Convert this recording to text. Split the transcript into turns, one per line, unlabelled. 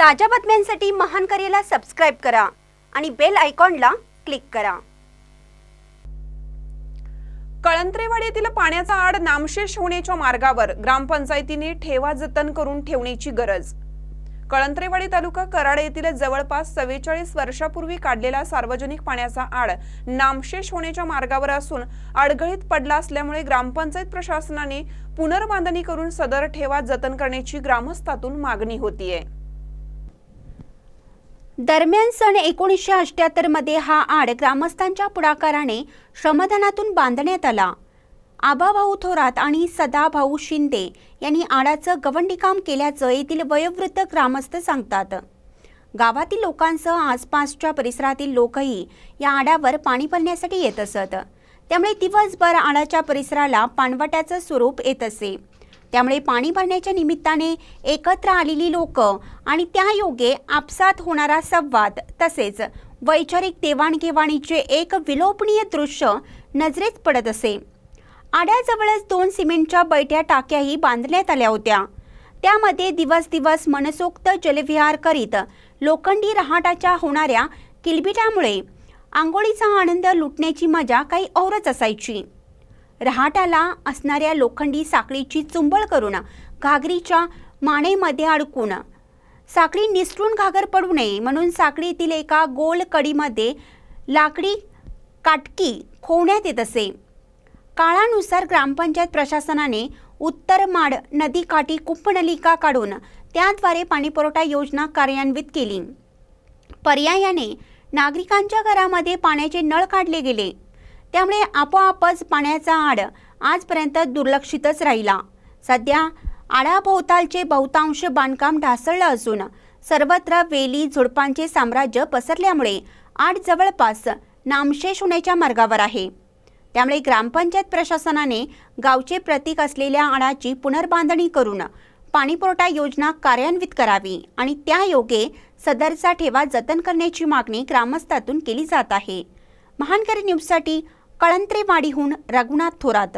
ताज्या बातम्यांसाठी महान करेला सबस्क्राईब करा आणि बेल आयकॉनला क्लिक करा कळंत्रेवाडी येथील पाण्याचा
आड नामशेष होण्याच्या मार्गावर ग्रामपंचायतीने ठेवा जतन करून ठेवण्याची गरज कळंत्रेवाडी तालुका कराड येथील जवळपास चव्वेचाळीस वर्षापूर्वी काढलेला सार्वजनिक पाण्याचा आड नामशेष होण्याच्या मार्गावर असून अडगळीत पडला असल्यामुळे ग्रामपंचायत प्रशासनाने पुनर्बांधणी करून सदर ठेवा जतन करण्याची ग्रामस्थातून मागणी होतीये
दरम्यान सन एकोणीसशे अठ्ठ्याहत्तरमध्ये हा आड ग्रामस्थांच्या पुढाकाराने श्रमदानातून बांधण्यात आला आबाभाऊ थोरात आणि सदाभाऊ शिंदे यांनी आडाचं गवंडीकाम केल्याचं येथील वयोवृद्ध ग्रामस्थ सांगतात गावातील लोकांसह आसपासच्या परिसरातील लोकही या आडावर पाणी भरण्यासाठी येत असत त्यामुळे दिवसभर आडाच्या परिसराला पाणवट्याचं स्वरूप येत असे त्यामुळे पाणी भरण्याच्या निमित्ताने एकत्र आलेली लोक आणि त्या योगे आपसात होणारा संवाद तसेच वैचारिक देवाणघेवाणीचे एक विलोपनीय दृश्य नजरेत पडत असे आड्याजवळच दोन सिमेंटच्या बैठ्या टाक्याही बांधण्यात आल्या होत्या त्यामध्ये दिवस दिवस मनसोक्त जलविहार करीत लोखंडी रहाटाच्या होणाऱ्या किलबिटामुळे आंघोळीचा आनंद लुटण्याची मजा काही औरच असायची रहाटाला असणाऱ्या लोखंडी साखळीची चुंबळ करून घागरीच्या मानेमध्ये अडकून साखळी निसटून घागर पडू नये म्हणून साखळीतील एका गोल कडीमध्ये लाकडी काटकी खोवण्यात येत असे काळानुसार ग्रामपंचायत प्रशासनाने उत्तर माड नदीकाठी कुंपनलिका काढून त्याद्वारे पाणीपुरवठा योजना कार्यान्वित केली पर्यायाने नागरिकांच्या घरामध्ये पाण्याचे नळ काढले गेले त्यामुळे आपोआपच पाण्याचा आड आजपर्यंत दुर्लक्षितच राहिला सध्या आडाभोवतालचे बहुतांश बांधकाम ढासळलं असून सर्वत्र वेली झुडपांचे साम्राज्य पसरल्यामुळे आड जवळपास नामशेष होण्याच्या मार्गावर आहे त्यामुळे ग्रामपंचायत प्रशासनाने गावचे प्रतीक असलेल्या आडाची पुनर्बांधणी करून पाणीपुरवठा योजना कार्यान्वित करावी आणि त्या योगे सदरचा ठेवा जतन करण्याची मागणी ग्रामस्थातून केली जात आहे महानकरी न्यूजसाठी कळंत्रेवाडीहून रघुनाथ थोरात